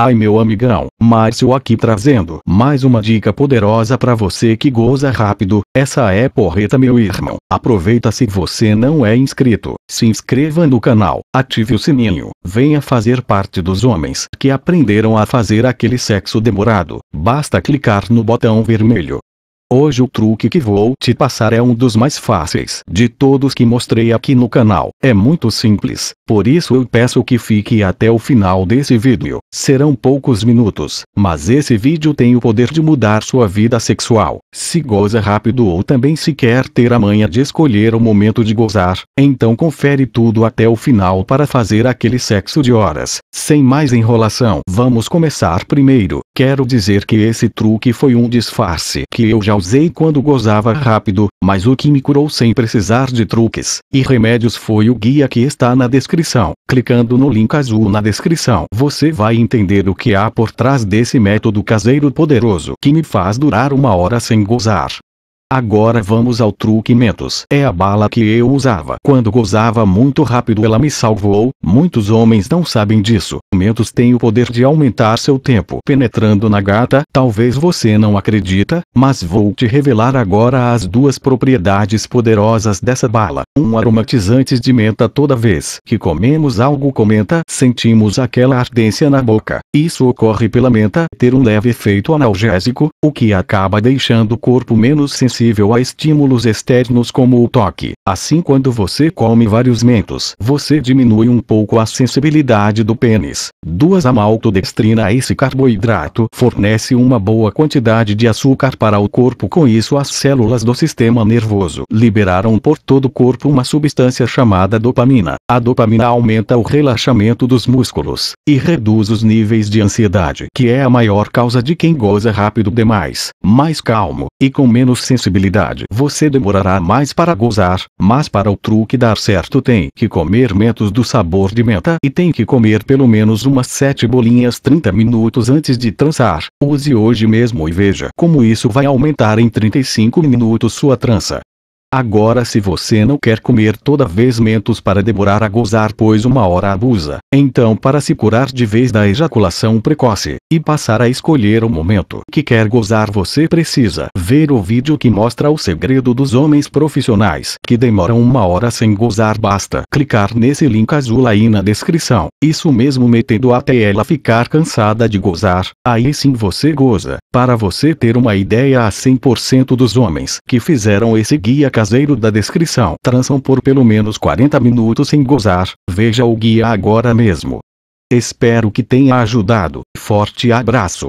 Ai meu amigão, Márcio aqui trazendo mais uma dica poderosa para você que goza rápido, essa é porreta meu irmão. Aproveita se você não é inscrito, se inscreva no canal, ative o sininho, venha fazer parte dos homens que aprenderam a fazer aquele sexo demorado. Basta clicar no botão vermelho, Hoje o truque que vou te passar é um dos mais fáceis de todos que mostrei aqui no canal. É muito simples, por isso eu peço que fique até o final desse vídeo. Serão poucos minutos, mas esse vídeo tem o poder de mudar sua vida sexual. Se goza rápido ou também se quer ter a manha de escolher o momento de gozar, então confere tudo até o final para fazer aquele sexo de horas. Sem mais enrolação, vamos começar primeiro. Quero dizer que esse truque foi um disfarce que eu já usei quando gozava rápido, mas o que me curou sem precisar de truques e remédios foi o guia que está na descrição. Clicando no link azul na descrição, você vai entender o que há por trás desse método caseiro poderoso que me faz durar uma hora sem gozar. Agora vamos ao truque Mentos. É a bala que eu usava. Quando gozava muito rápido ela me salvou, muitos homens não sabem disso. Mentos tem o poder de aumentar seu tempo. Penetrando na gata, talvez você não acredita, mas vou te revelar agora as duas propriedades poderosas dessa bala. Um aromatizante de menta toda vez que comemos algo comenta, sentimos aquela ardência na boca. Isso ocorre pela menta ter um leve efeito analgésico, o que acaba deixando o corpo menos sensível sensível a estímulos externos como o toque. Assim quando você come vários mentos, você diminui um pouco a sensibilidade do pênis. 2. A maltodextrina esse carboidrato fornece uma boa quantidade de açúcar para o corpo com isso as células do sistema nervoso liberaram por todo o corpo uma substância chamada dopamina. A dopamina aumenta o relaxamento dos músculos e reduz os níveis de ansiedade que é a maior causa de quem goza rápido demais, mais calmo e com menos sensibilidade possibilidade. Você demorará mais para gozar, mas para o truque dar certo tem que comer mentos do sabor de menta e tem que comer pelo menos umas 7 bolinhas 30 minutos antes de trançar. Use hoje mesmo e veja como isso vai aumentar em 35 minutos sua trança. Agora se você não quer comer toda vez mentos para demorar a gozar pois uma hora abusa, então para se curar de vez da ejaculação precoce, e passar a escolher o momento que quer gozar você precisa ver o vídeo que mostra o segredo dos homens profissionais que demoram uma hora sem gozar basta clicar nesse link azul aí na descrição, isso mesmo metendo até ela ficar cansada de gozar, aí sim você goza, para você ter uma ideia a 100% dos homens que fizeram esse guia caseiro da descrição trançam por pelo menos 40 minutos sem gozar, veja o guia agora mesmo. Espero que tenha ajudado. Forte abraço.